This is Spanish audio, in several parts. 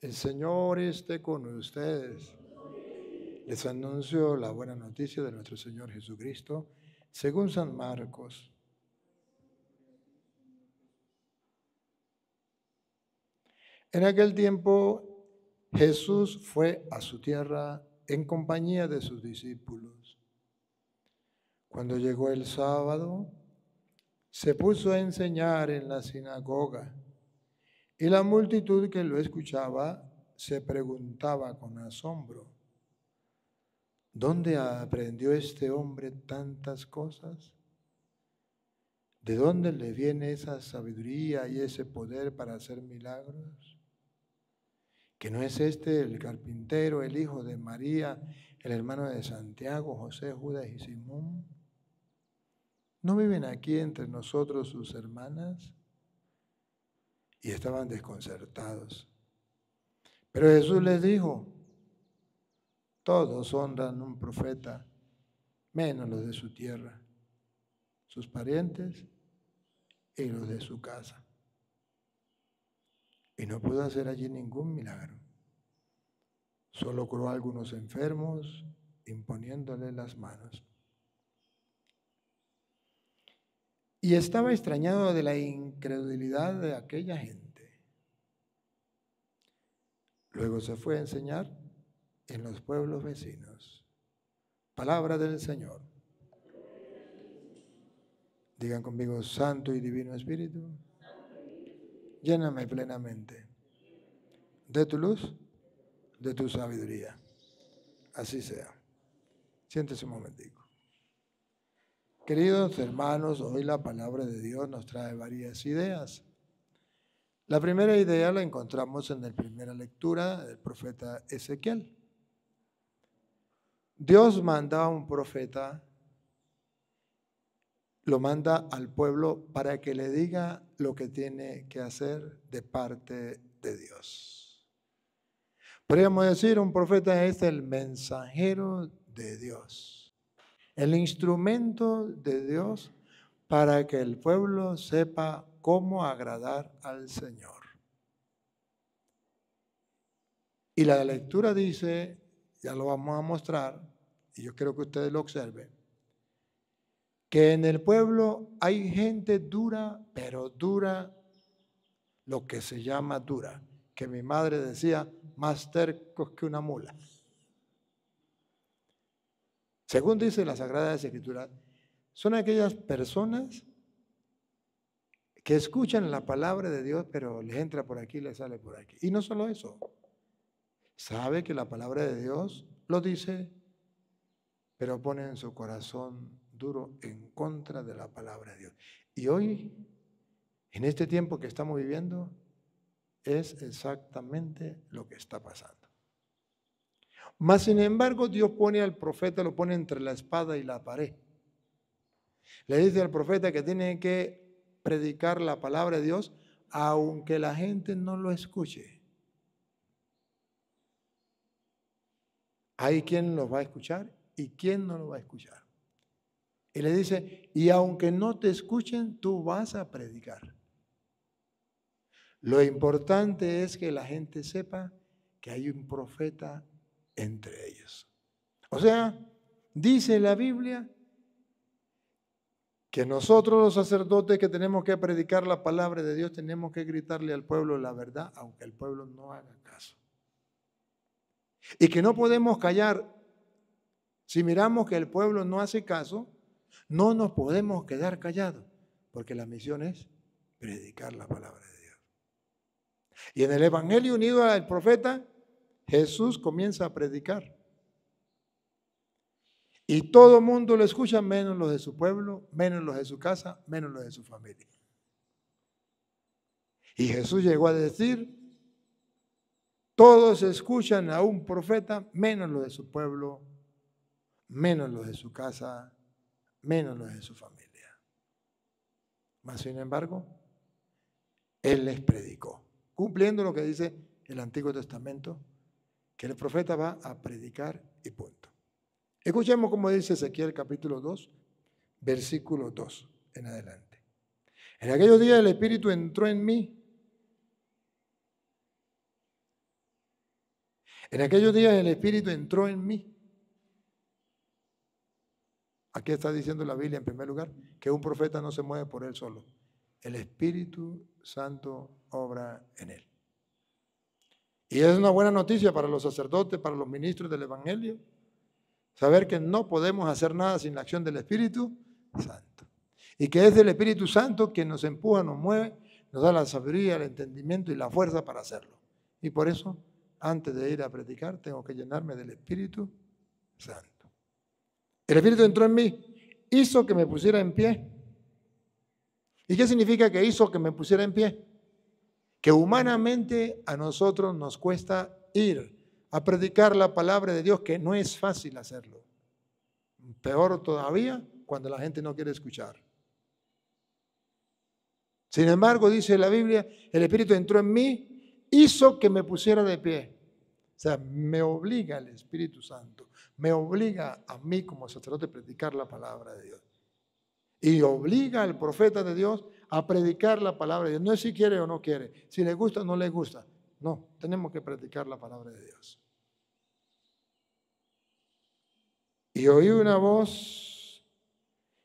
El Señor esté con ustedes. Les anuncio la buena noticia de nuestro Señor Jesucristo según San Marcos. En aquel tiempo Jesús fue a su tierra en compañía de sus discípulos. Cuando llegó el sábado, se puso a enseñar en la sinagoga y la multitud que lo escuchaba se preguntaba con asombro, ¿dónde aprendió este hombre tantas cosas? ¿De dónde le viene esa sabiduría y ese poder para hacer milagros? ¿Que no es este el carpintero, el hijo de María, el hermano de Santiago, José, Judas y Simón? ¿No viven aquí entre nosotros sus hermanas? y estaban desconcertados. Pero Jesús les dijo, todos honran un profeta, menos los de su tierra, sus parientes y los de su casa. Y no pudo hacer allí ningún milagro. Solo curó a algunos enfermos imponiéndole las manos. Y estaba extrañado de la incredulidad de aquella gente. Luego se fue a enseñar en los pueblos vecinos. Palabra del Señor. Digan conmigo, Santo y Divino Espíritu, lléname plenamente de tu luz, de tu sabiduría. Así sea. Siéntese un momentico. Queridos hermanos, hoy la palabra de Dios nos trae varias ideas. La primera idea la encontramos en la primera lectura del profeta Ezequiel. Dios manda a un profeta, lo manda al pueblo para que le diga lo que tiene que hacer de parte de Dios. Podríamos decir, un profeta es el mensajero de Dios el instrumento de Dios para que el pueblo sepa cómo agradar al Señor. Y la lectura dice, ya lo vamos a mostrar, y yo creo que ustedes lo observen, que en el pueblo hay gente dura, pero dura, lo que se llama dura, que mi madre decía, más tercos que una mula. Según dice la Sagrada Escritura, son aquellas personas que escuchan la palabra de Dios, pero les entra por aquí, les sale por aquí. Y no solo eso, sabe que la palabra de Dios lo dice, pero pone en su corazón duro en contra de la palabra de Dios. Y hoy, en este tiempo que estamos viviendo, es exactamente lo que está pasando. Mas sin embargo, Dios pone al profeta, lo pone entre la espada y la pared. Le dice al profeta que tiene que predicar la palabra de Dios, aunque la gente no lo escuche. Hay quien los va a escuchar y quien no lo va a escuchar. Y le dice, y aunque no te escuchen, tú vas a predicar. Lo importante es que la gente sepa que hay un profeta entre ellos. O sea, dice la Biblia que nosotros los sacerdotes que tenemos que predicar la palabra de Dios tenemos que gritarle al pueblo la verdad, aunque el pueblo no haga caso. Y que no podemos callar. Si miramos que el pueblo no hace caso, no nos podemos quedar callados, porque la misión es predicar la palabra de Dios. Y en el Evangelio unido al profeta, Jesús comienza a predicar. Y todo el mundo lo escucha, menos los de su pueblo, menos los de su casa, menos los de su familia. Y Jesús llegó a decir, todos escuchan a un profeta, menos los de su pueblo, menos los de su casa, menos los de su familia. Más sin embargo, Él les predicó, cumpliendo lo que dice el Antiguo Testamento que el profeta va a predicar y punto. Escuchemos cómo dice Ezequiel capítulo 2, versículo 2 en adelante. En aquellos días el Espíritu entró en mí. En aquellos días el Espíritu entró en mí. Aquí está diciendo la Biblia en primer lugar que un profeta no se mueve por él solo. El Espíritu Santo obra en él. Y es una buena noticia para los sacerdotes, para los ministros del Evangelio, saber que no podemos hacer nada sin la acción del Espíritu Santo. Y que es del Espíritu Santo quien nos empuja, nos mueve, nos da la sabiduría, el entendimiento y la fuerza para hacerlo. Y por eso, antes de ir a predicar, tengo que llenarme del Espíritu Santo. El Espíritu entró en mí, hizo que me pusiera en pie. ¿Y qué significa que hizo que me pusiera en pie? que humanamente a nosotros nos cuesta ir a predicar la palabra de Dios, que no es fácil hacerlo. Peor todavía cuando la gente no quiere escuchar. Sin embargo, dice la Biblia, el Espíritu entró en mí, hizo que me pusiera de pie. O sea, me obliga el Espíritu Santo, me obliga a mí como sacerdote a predicar la palabra de Dios y obliga al profeta de Dios a predicar la palabra de Dios. No es si quiere o no quiere, si le gusta o no le gusta. No, tenemos que predicar la palabra de Dios. Y oí una voz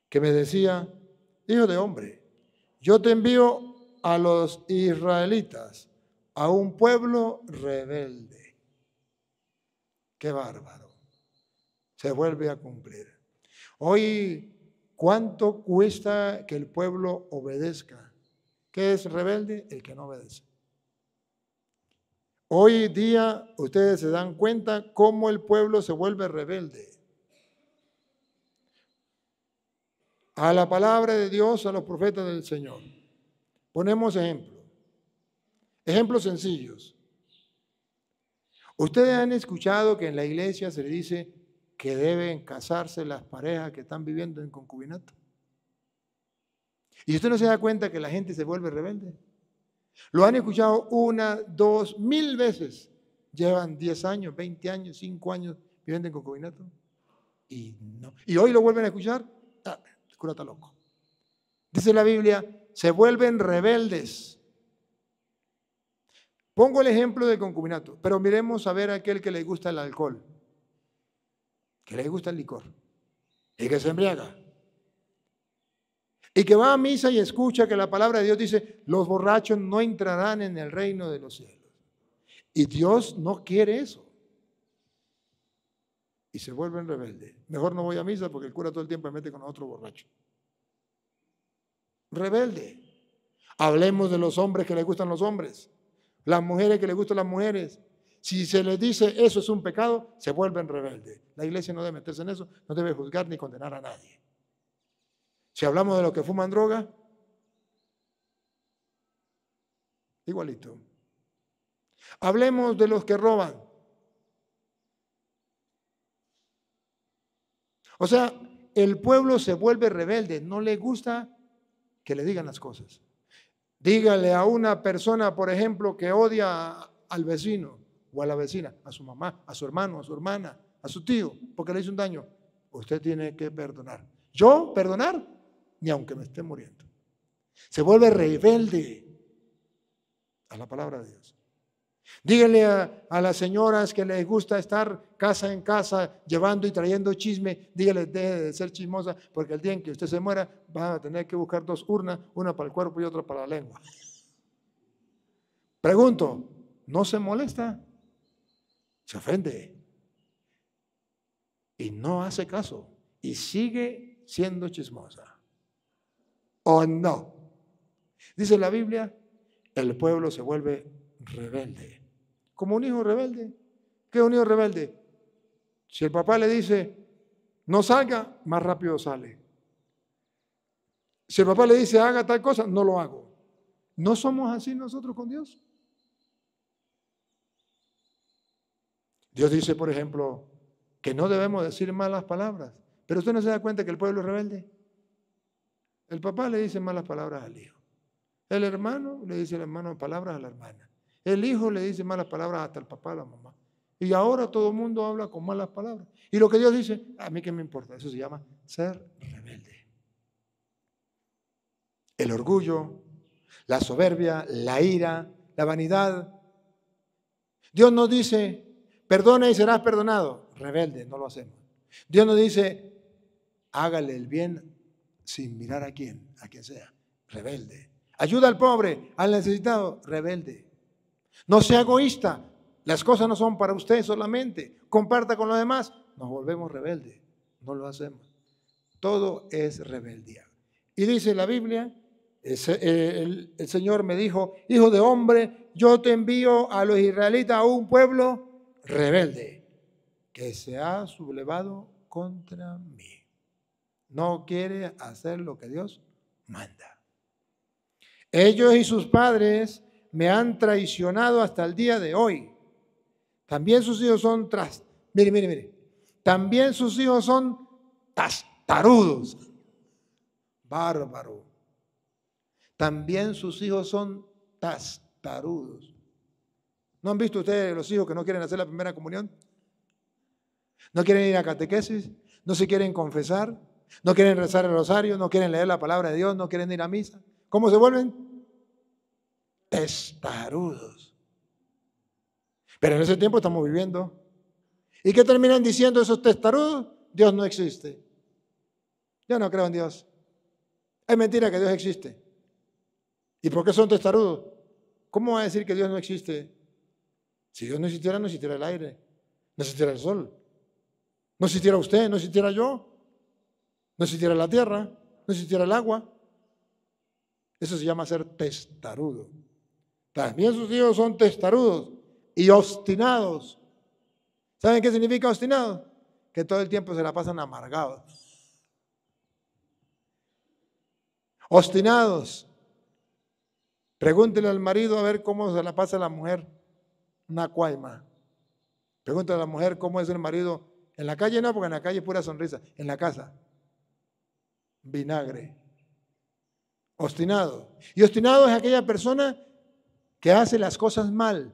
que me decía, hijo de hombre, yo te envío a los israelitas, a un pueblo rebelde. Qué bárbaro. Se vuelve a cumplir. Hoy ¿Cuánto cuesta que el pueblo obedezca? ¿Qué es rebelde? El que no obedece. Hoy día ustedes se dan cuenta cómo el pueblo se vuelve rebelde. A la palabra de Dios, a los profetas del Señor. Ponemos ejemplos. Ejemplos sencillos. Ustedes han escuchado que en la iglesia se le dice, que deben casarse las parejas que están viviendo en concubinato. Y usted no se da cuenta que la gente se vuelve rebelde. Lo han escuchado una, dos, mil veces. Llevan 10 años, 20 años, 5 años viviendo en concubinato. Y Y hoy lo vuelven a escuchar. Ah, el cura está loco. Dice la Biblia, se vuelven rebeldes. Pongo el ejemplo del concubinato, pero miremos a ver a aquel que le gusta el alcohol que le gusta el licor y que se embriaga. Y que va a misa y escucha que la palabra de Dios dice, los borrachos no entrarán en el reino de los cielos. Y Dios no quiere eso. Y se vuelven rebeldes. Mejor no voy a misa porque el cura todo el tiempo me mete con otro borracho. Rebelde. Hablemos de los hombres que le gustan los hombres, las mujeres que le gustan las mujeres, si se les dice eso es un pecado, se vuelven rebeldes. La iglesia no debe meterse en eso, no debe juzgar ni condenar a nadie. Si hablamos de los que fuman droga, igualito. Hablemos de los que roban. O sea, el pueblo se vuelve rebelde, no le gusta que le digan las cosas. Dígale a una persona, por ejemplo, que odia al vecino, o a la vecina, a su mamá, a su hermano, a su hermana, a su tío, porque le hizo un daño, usted tiene que perdonar. Yo perdonar, ni aunque me esté muriendo. Se vuelve rebelde a la palabra de Dios. Díganle a, las señoras que les gusta estar casa en casa llevando y trayendo chisme, díganle deje de ser chismosa, porque el día en que usted se muera va a tener que buscar dos urnas, una para el cuerpo y otra para la lengua. Pregunto, ¿no se molesta? se ofende y no hace caso y sigue siendo chismosa. ¿O no? Dice la Biblia, el pueblo se vuelve rebelde. Como un hijo rebelde. ¿Qué es un hijo rebelde? Si el papá le dice, no salga, más rápido sale. Si el papá le dice, haga tal cosa, no lo hago. ¿No somos así nosotros con Dios? Dios dice, por ejemplo, que no debemos decir malas palabras. Pero usted no se da cuenta que el pueblo es rebelde. El papá le dice malas palabras al hijo. El hermano le dice al hermano palabras a la hermana. El hijo le dice malas palabras hasta el papá a la mamá. Y ahora todo el mundo habla con malas palabras. Y lo que Dios dice, a mí qué me importa. Eso se llama ser rebelde. El orgullo, la soberbia, la ira, la vanidad. Dios no dice, perdona y serás perdonado. Rebelde, no lo hacemos. Dios nos dice, hágale el bien sin mirar a quién, a quien sea. Rebelde. Ayuda al pobre, al necesitado. Rebelde. No sea egoísta. Las cosas no son para usted solamente. Comparta con los demás. Nos volvemos rebeldes. No lo hacemos. Todo es rebeldía. Y dice la Biblia, eh, el, Señor me dijo, hijo de hombre, yo te envío a los israelitas a un pueblo rebelde que se ha sublevado contra mí. No quiere hacer lo que Dios manda. Ellos y sus padres me han traicionado hasta el día de hoy. También sus hijos son Mire, mire, mire. También sus hijos son tastarudos. Bárbaro. También sus hijos son tastarudos. ¿No han visto ustedes los hijos que no quieren hacer la primera comunión? ¿No quieren ir a catequesis? ¿No se quieren confesar? ¿No quieren rezar el rosario? ¿No quieren leer la palabra de Dios? ¿No quieren ir a misa? ¿Cómo se vuelven? Testarudos. Pero en ese tiempo estamos viviendo. ¿Y qué terminan diciendo esos testarudos? Dios no existe. Yo no creo en Dios. Es mentira que Dios existe. ¿Y por qué son testarudos? ¿Cómo va a decir que Dios no existe? Si Dios no existiera, no existiera el aire, no existiera el sol, no existiera usted, no existiera yo, no existiera la tierra, no existiera el agua. Eso se llama ser testarudo. También sus hijos son testarudos y obstinados. ¿Saben qué significa obstinado? Que todo el tiempo se la pasan amargados. Obstinados. Pregúntele al marido a ver cómo se la pasa la mujer una cuaima. Pregunta a la mujer cómo es el marido. En la calle no, porque en la calle es pura sonrisa. En la casa, vinagre. Ostinado. Y ostinado es aquella persona que hace las cosas mal.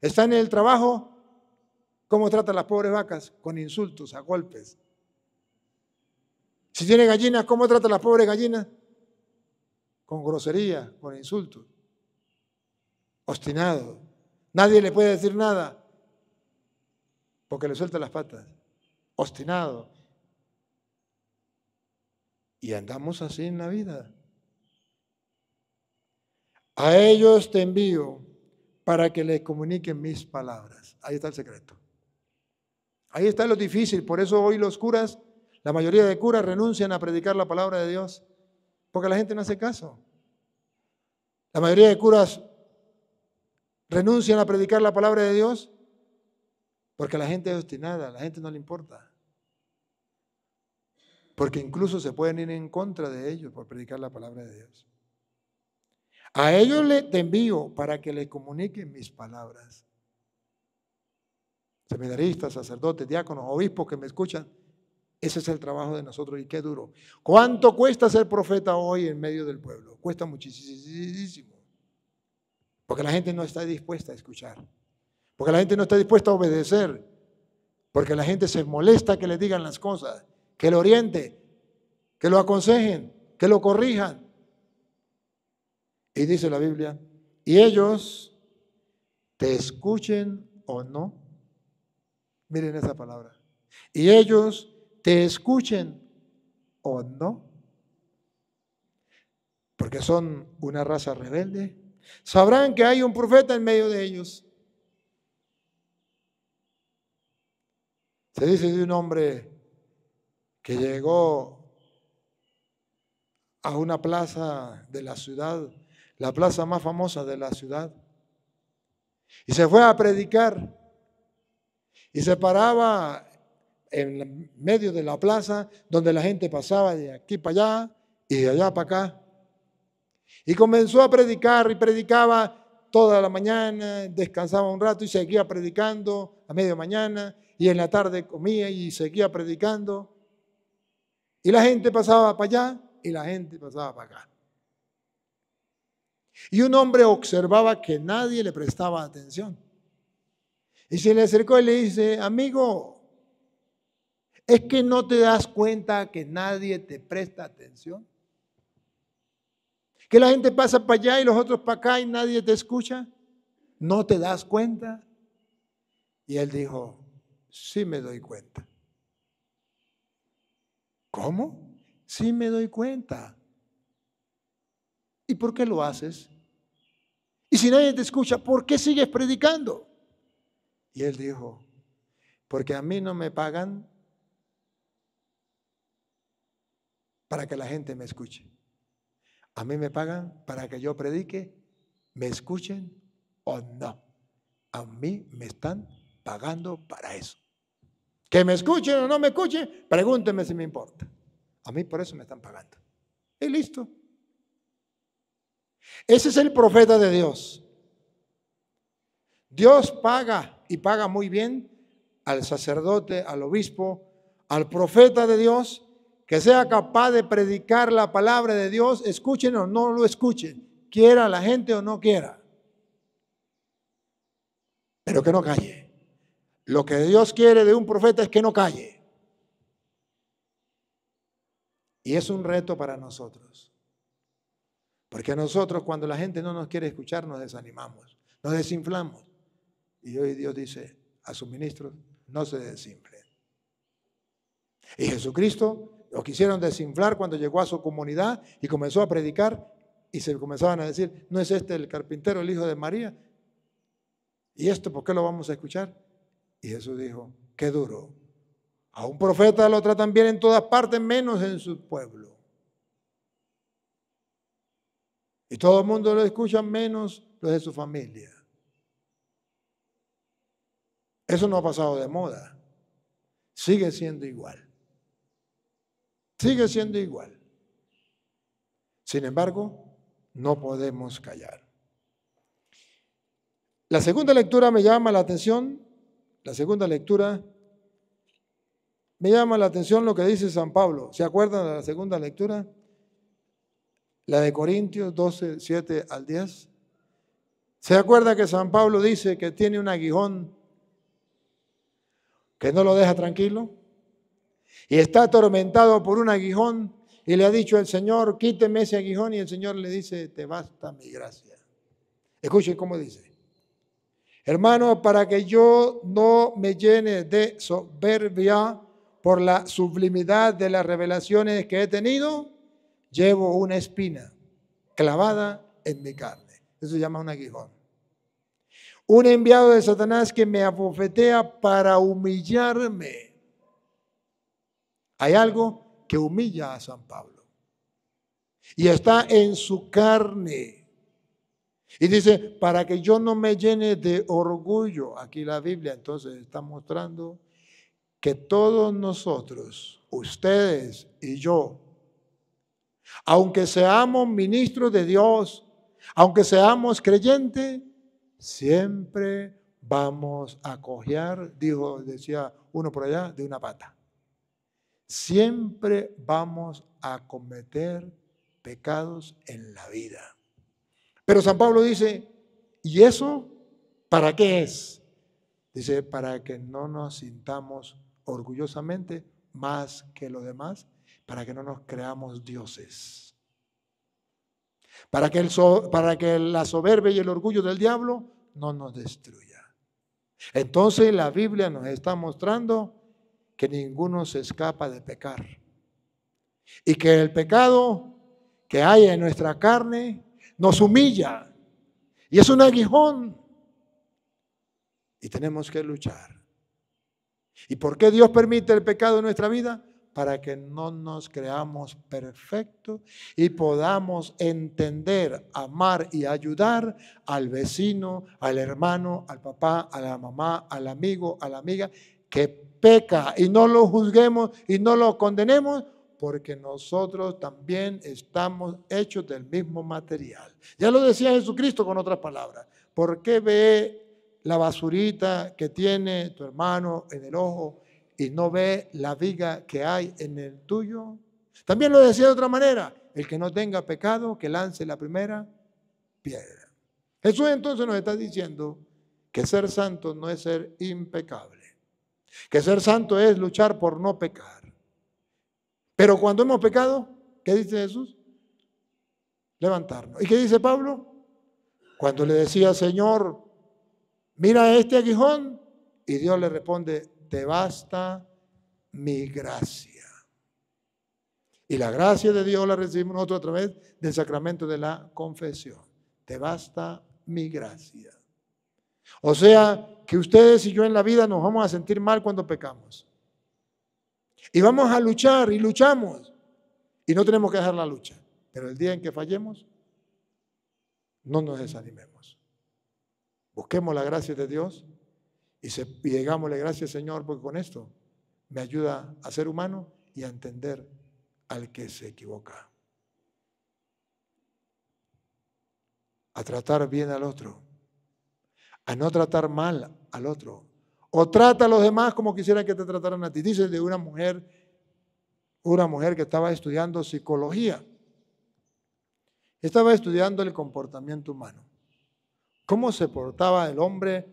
Está en el trabajo, ¿cómo trata las pobres vacas? Con insultos, a golpes. Si tiene gallinas, ¿cómo trata las pobres gallinas? Con grosería, con insultos. Ostinado. Nadie le puede decir nada porque le suelta las patas. Ostinado. Y andamos así en la vida. A ellos te envío para que les comuniquen mis palabras. Ahí está el secreto. Ahí está lo difícil. Por eso hoy los curas, la mayoría de curas renuncian a predicar la palabra de Dios, porque la gente no hace caso. La mayoría de curas renuncian a predicar la palabra de Dios? Porque la gente es obstinada, la gente no le importa. Porque incluso se pueden ir en contra de ellos por predicar la palabra de Dios. A ellos le, te envío para que le comuniquen mis palabras. Seminaristas, sacerdotes, diáconos, obispos que me escuchan, ese es el trabajo de nosotros y qué duro. ¿Cuánto cuesta ser profeta hoy en medio del pueblo? Cuesta muchísimo. Porque la gente no está dispuesta a escuchar. Porque la gente no está dispuesta a obedecer. Porque la gente se molesta que le digan las cosas, que lo oriente, que lo aconsejen, que lo corrijan. Y dice la Biblia, y ellos te escuchen o no. Miren esa palabra. Y ellos te escuchen o no. Porque son una raza rebelde, Sabrán que hay un profeta en medio de ellos. Se dice de un hombre que llegó a una plaza de la ciudad, la plaza más famosa de la ciudad, y se fue a predicar. Y se paraba en medio de la plaza donde la gente pasaba de aquí para allá y de allá para acá. Y comenzó a predicar y predicaba toda la mañana, descansaba un rato y seguía predicando a media mañana y en la tarde comía y seguía predicando. Y la gente pasaba para allá y la gente pasaba para acá. Y un hombre observaba que nadie le prestaba atención. Y se le acercó y le dice, amigo, ¿es que no te das cuenta que nadie te presta atención? Que la gente pasa para allá y los otros para acá y nadie te escucha. ¿No te das cuenta? Y él dijo, sí me doy cuenta. ¿Cómo? Sí me doy cuenta. ¿Y por qué lo haces? Y si nadie te escucha, ¿por qué sigues predicando? Y él dijo, porque a mí no me pagan para que la gente me escuche. A mí me pagan para que yo predique, me escuchen o no. A mí me están pagando para eso. Que me escuchen o no me escuchen, pregúntenme si me importa. A mí por eso me están pagando. Y listo. Ese es el profeta de Dios. Dios paga y paga muy bien al sacerdote, al obispo, al profeta de Dios que sea capaz de predicar la palabra de Dios, escuchen o no lo escuchen, quiera la gente o no quiera, pero que no calle. Lo que Dios quiere de un profeta es que no calle. Y es un reto para nosotros. Porque nosotros cuando la gente no nos quiere escuchar nos desanimamos, nos desinflamos. Y hoy Dios dice a su ministros, no se desinflen. Y Jesucristo lo quisieron desinflar cuando llegó a su comunidad y comenzó a predicar y se comenzaban a decir, ¿no es este el carpintero, el hijo de María? ¿Y esto por qué lo vamos a escuchar? Y Jesús dijo, qué duro. A un profeta lo tratan bien en todas partes, menos en su pueblo. Y todo el mundo lo escucha, menos los de su familia. Eso no ha pasado de moda. Sigue siendo igual. Sigue siendo igual. Sin embargo, no podemos callar. La segunda lectura me llama la atención, la segunda lectura me llama la atención lo que dice San Pablo. ¿Se acuerdan de la segunda lectura? La de Corintios 12, 7 al 10. ¿Se acuerda que San Pablo dice que tiene un aguijón que no lo deja tranquilo? y está atormentado por un aguijón y le ha dicho el Señor, quíteme ese aguijón y el Señor le dice, te basta mi gracia. Escuchen cómo dice. Hermano, para que yo no me llene de soberbia por la sublimidad de las revelaciones que he tenido, llevo una espina clavada en mi carne. Eso se llama un aguijón. Un enviado de Satanás que me abofetea para humillarme hay algo que humilla a San Pablo. Y está en su carne. Y dice, para que yo no me llene de orgullo, aquí la Biblia entonces está mostrando que todos nosotros, ustedes y yo, aunque seamos ministros de Dios, aunque seamos creyentes, siempre vamos a cojear, dijo, decía uno por allá, de una pata. Siempre vamos a cometer pecados en la vida. Pero San Pablo dice, ¿y eso para qué es? Dice, para que no nos sintamos orgullosamente más que los demás, para que no nos creamos dioses. Para que, el para que la soberbia y el orgullo del diablo no nos destruya. Entonces la Biblia nos está mostrando que ninguno se escapa de pecar. Y que el pecado que hay en nuestra carne nos humilla. Y es un aguijón. Y tenemos que luchar. ¿Y por qué Dios permite el pecado en nuestra vida? Para que no nos creamos perfectos y podamos entender, amar y ayudar al vecino, al hermano, al papá, a la mamá, al amigo, a la amiga que peca y no lo juzguemos y no lo condenemos porque nosotros también estamos hechos del mismo material. Ya lo decía Jesucristo con otras palabras. ¿Por qué ve la basurita que tiene tu hermano en el ojo y no ve la viga que hay en el tuyo? También lo decía de otra manera, el que no tenga pecado, que lance la primera piedra. Jesús entonces nos está diciendo que ser santo no es ser impecable. Que ser santo es luchar por no pecar. Pero cuando hemos pecado, ¿qué dice Jesús? Levantarnos. ¿Y qué dice Pablo? Cuando le decía, Señor, mira este aguijón, y Dios le responde, te basta mi gracia. Y la gracia de Dios la recibimos nosotros otra vez del sacramento de la confesión. Te basta mi gracia. O sea, que ustedes y yo en la vida nos vamos a sentir mal cuando pecamos. Y vamos a luchar y luchamos. Y no tenemos que dejar la lucha. Pero el día en que fallemos, no nos desanimemos. Busquemos la gracia de Dios y, se, la gracias Señor porque con esto me ayuda a ser humano y a entender al que se equivoca. A tratar bien al otro a no tratar mal al otro. O trata a los demás como quisieran que te trataran a ti. Dice de una mujer, una mujer que estaba estudiando psicología. Estaba estudiando el comportamiento humano. Cómo se portaba el hombre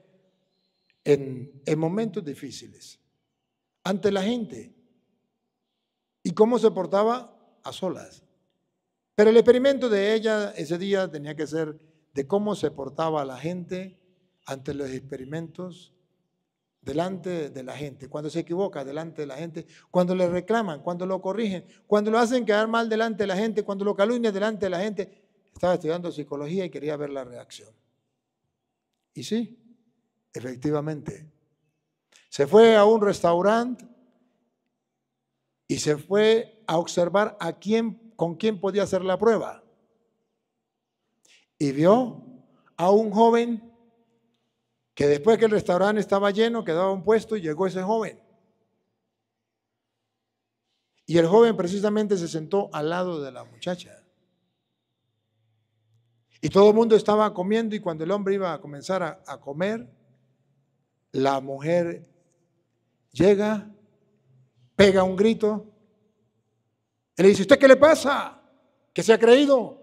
en, en momentos difíciles, ante la gente. Y cómo se portaba a solas. Pero el experimento de ella ese día tenía que ser de cómo se portaba la gente ante los experimentos, delante de la gente, cuando se equivoca delante de la gente, cuando le reclaman, cuando lo corrigen, cuando lo hacen quedar mal delante de la gente, cuando lo calumnia delante de la gente. Estaba estudiando psicología y quería ver la reacción. Y sí, efectivamente. Se fue a un restaurante y se fue a observar a quién, con quién podía hacer la prueba. Y vio a un joven que después que el restaurante estaba lleno, quedaba un puesto y llegó ese joven. Y el joven precisamente se sentó al lado de la muchacha. Y todo el mundo estaba comiendo y cuando el hombre iba a comenzar a, comer, la mujer llega, pega un grito, y le dice, ¿usted qué le pasa? ¿Qué se ha creído?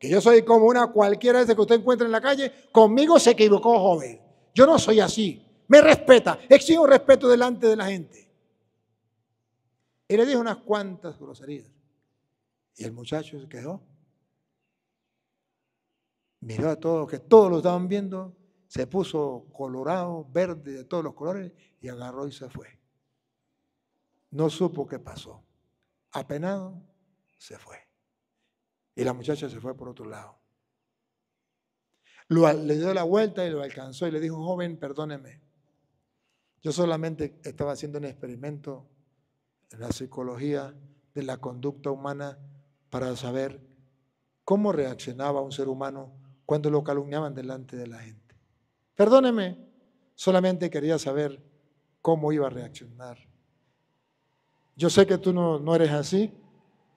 Que yo soy como una cualquiera de que usted encuentra en la calle. Conmigo se equivocó, joven. Yo no soy así. Me respeta. Exijo respeto delante de la gente. Y le dijo unas cuantas groserías. Y el muchacho se quedó. Miró a todos, que todos lo estaban viendo. Se puso colorado, verde, de todos los colores. Y agarró y se fue. No supo qué pasó. Apenado, se fue. Y la muchacha se fue por otro lado le dio la vuelta y lo alcanzó y le dijo, joven, perdóneme. Yo solamente estaba haciendo un experimento en la psicología de la conducta humana para saber cómo reaccionaba un ser humano cuando lo calumniaban delante de la gente. Perdóneme, solamente quería saber cómo iba a reaccionar. Yo sé que tú no, no eres así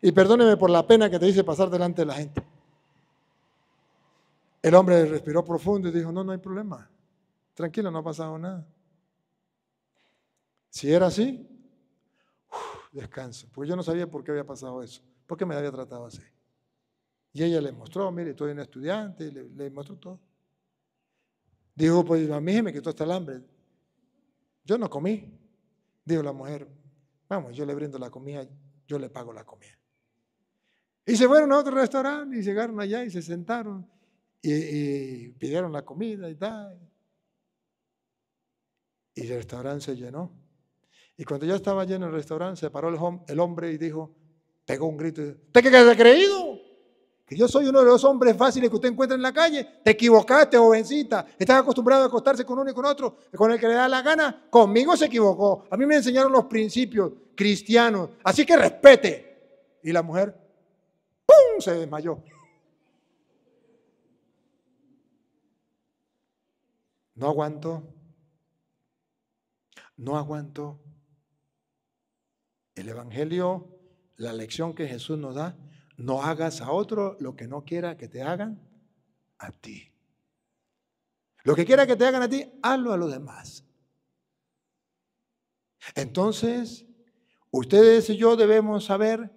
y perdóneme por la pena que te hice pasar delante de la gente. El hombre respiró profundo y dijo, no, no hay problema. Tranquilo, no ha pasado nada. Si era así, descanso. Porque yo no sabía por qué había pasado eso. ¿Por qué me había tratado así? Y ella le mostró, mire, estoy un estudiante, le, mostró todo. Dijo, pues a mí me quitó hasta el hambre. Yo no comí. Dijo la mujer, vamos, yo le brindo la comida, yo le pago la comida. Y se fueron a otro restaurante y llegaron allá y se sentaron. Y, pidieron la comida y tal. Y el restaurante se llenó. Y cuando ya estaba lleno el restaurante, se paró el, hombre y dijo, pegó un grito, ¿usted qué creído? Que yo soy uno de los hombres fáciles que usted encuentra en la calle. Te equivocaste, jovencita. Estás acostumbrado a acostarse con uno y con otro, con el que le da la gana. Conmigo se equivocó. A mí me enseñaron los principios cristianos. Así que respete. Y la mujer, ¡pum!, se desmayó. No aguanto. No aguanto. El Evangelio, la lección que Jesús nos da, no hagas a otro lo que no quiera que te hagan a ti. Lo que quiera que te hagan a ti, hazlo a los demás. Entonces, ustedes y yo debemos saber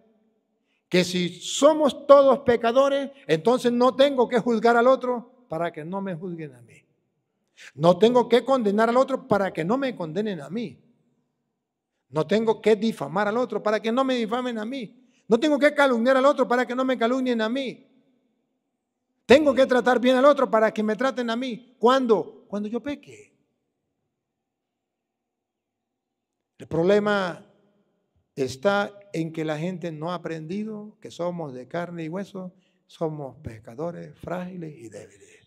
que si somos todos pecadores, entonces no tengo que juzgar al otro para que no me juzguen a mí. No tengo que condenar al otro para que no me condenen a mí. No tengo que difamar al otro para que no me difamen a mí. No tengo que calumniar al otro para que no me calumnien a mí. Tengo que tratar bien al otro para que me traten a mí. ¿Cuándo? Cuando yo peque. El problema está en que la gente no ha aprendido que somos de carne y hueso, somos pecadores frágiles y débiles.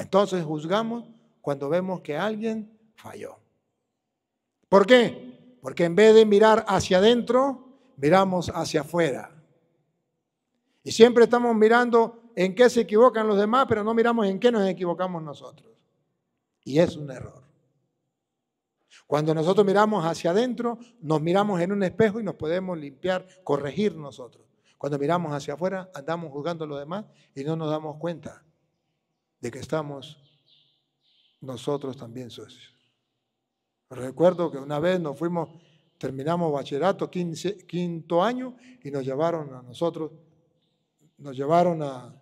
Entonces juzgamos cuando vemos que alguien falló. ¿Por qué? Porque en vez de mirar hacia adentro, miramos hacia afuera. Y siempre estamos mirando en qué se equivocan los demás, pero no miramos en qué nos equivocamos nosotros. Y es un error. Cuando nosotros miramos hacia adentro, nos miramos en un espejo y nos podemos limpiar, corregir nosotros. Cuando miramos hacia afuera, andamos juzgando a los demás y no nos damos cuenta de que estamos nosotros también socios. Recuerdo que una vez nos fuimos, terminamos bachillerato, quinto año, y nos llevaron a nosotros, nos llevaron a,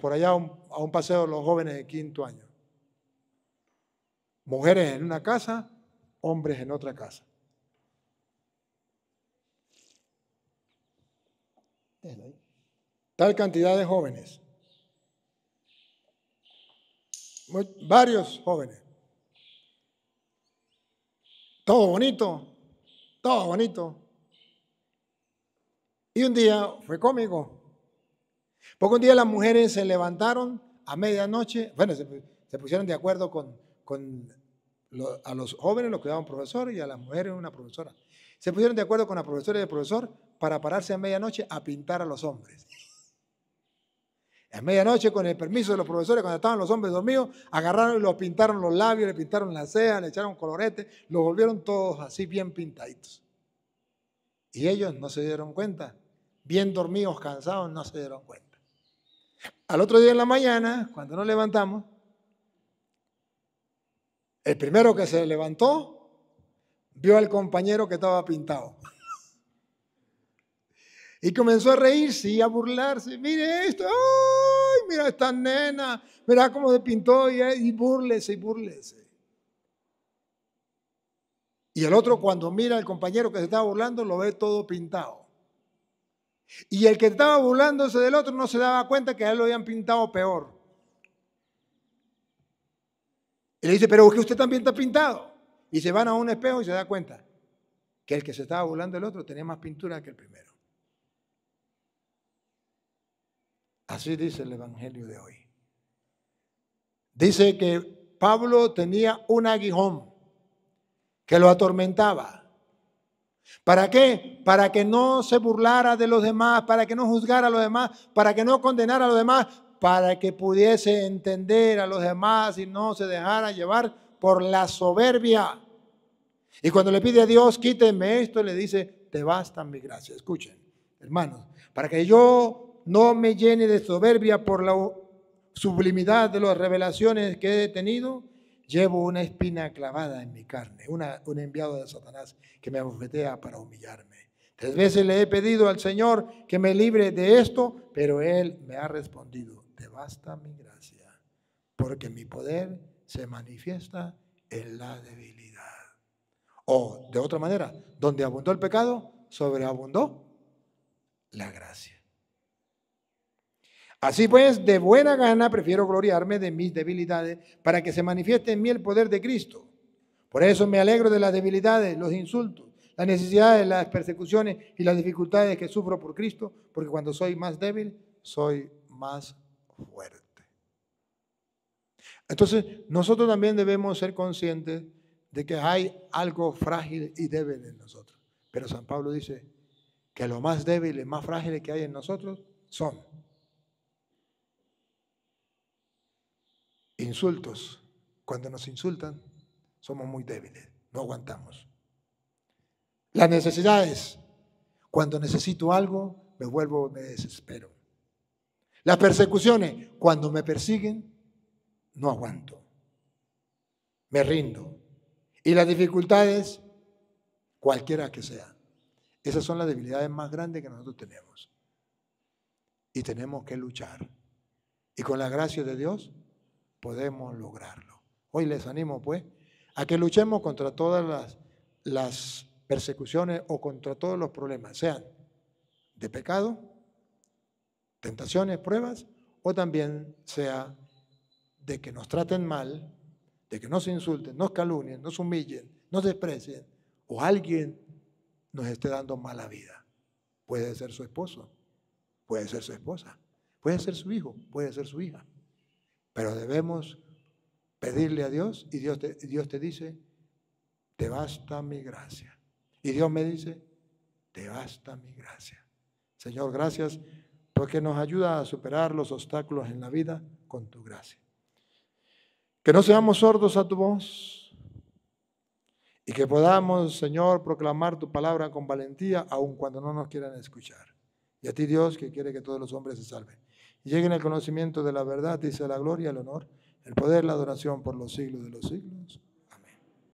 por allá a un, paseo los jóvenes de quinto año. Mujeres en una casa, hombres en otra casa. Tal cantidad de jóvenes varios jóvenes. Todo bonito, todo bonito. Y un día fue cómico, porque un día las mujeres se levantaron a medianoche, bueno, se, pusieron de acuerdo con, a los jóvenes los que un profesor y a las mujeres una profesora. Se pusieron de acuerdo con la profesora y el profesor para pararse a medianoche a pintar a los hombres. En medianoche, con el permiso de los profesores, cuando estaban los hombres dormidos, agarraron y los pintaron los labios, le pintaron la ceja le echaron colorete, los volvieron todos así bien pintaditos. Y ellos no se dieron cuenta. Bien dormidos, cansados, no se dieron cuenta. Al otro día en la mañana, cuando nos levantamos, el primero que se levantó vio al compañero que estaba pintado. Y comenzó a reírse y a burlarse. Mire esto, ay, mira esta nena, mira cómo se pintó y, y burlese y burlese. Y el otro cuando mira al compañero que se estaba burlando lo ve todo pintado. Y el que estaba burlándose del otro no se daba cuenta que a él lo habían pintado peor. Y le dice, pero usted también está pintado. Y se van a un espejo y se da cuenta que el que se estaba burlando del otro tenía más pintura que el primero. Así dice el Evangelio de hoy. Dice que Pablo tenía un aguijón que lo atormentaba. ¿Para qué? Para que no se burlara de los demás, para que no juzgara a los demás, para que no condenara a los demás, para que pudiese entender a los demás y no se dejara llevar por la soberbia. Y cuando le pide a Dios, quíteme esto, le dice, te basta mi gracia. Escuchen, hermanos, para que yo no me llene de soberbia por la sublimidad de las revelaciones que he tenido, llevo una espina clavada en mi carne, un enviado de Satanás que me abofetea para humillarme. Tres veces le he pedido al Señor que me libre de esto, pero Él me ha respondido, te basta mi gracia, porque mi poder se manifiesta en la debilidad. O de otra manera, donde abundó el pecado, sobreabundó la gracia. Así pues, de buena gana prefiero gloriarme de mis debilidades para que se manifieste en mí el poder de Cristo. Por eso me alegro de las debilidades, los insultos, las necesidades, las persecuciones y las dificultades que sufro por Cristo, porque cuando soy más débil, soy más fuerte. Entonces, nosotros también debemos ser conscientes de que hay algo frágil y débil en nosotros. Pero San Pablo dice que lo más débil y más frágil que hay en nosotros son Insultos. Cuando nos insultan, somos muy débiles, no aguantamos. Las necesidades. Cuando necesito algo, me vuelvo, me desespero. Las persecuciones. Cuando me persiguen, no aguanto. Me rindo. Y las dificultades, cualquiera que sea. Esas son las debilidades más grandes que nosotros tenemos. Y tenemos que luchar. Y con la gracia de Dios podemos lograrlo. Hoy les animo, pues, a que luchemos contra todas las, las persecuciones o contra todos los problemas, sean de pecado, tentaciones, pruebas, o también sea de que nos traten mal, de que nos insulten, nos calunien, nos humillen, nos desprecien, o alguien nos esté dando mala vida. Puede ser su esposo, puede ser su esposa, puede ser su hijo, puede ser su hija. Pero debemos pedirle a Dios y Dios te, Dios te dice, te basta mi gracia. Y Dios me dice, te basta mi gracia. Señor, gracias porque nos ayuda a superar los obstáculos en la vida con tu gracia. Que no seamos sordos a tu voz y que podamos, Señor, proclamar tu palabra con valentía, aun cuando no nos quieran escuchar. Y a ti, Dios, que quiere que todos los hombres se salven lleguen al conocimiento de la verdad, dice la gloria, el honor, el poder, la adoración por los siglos de los siglos.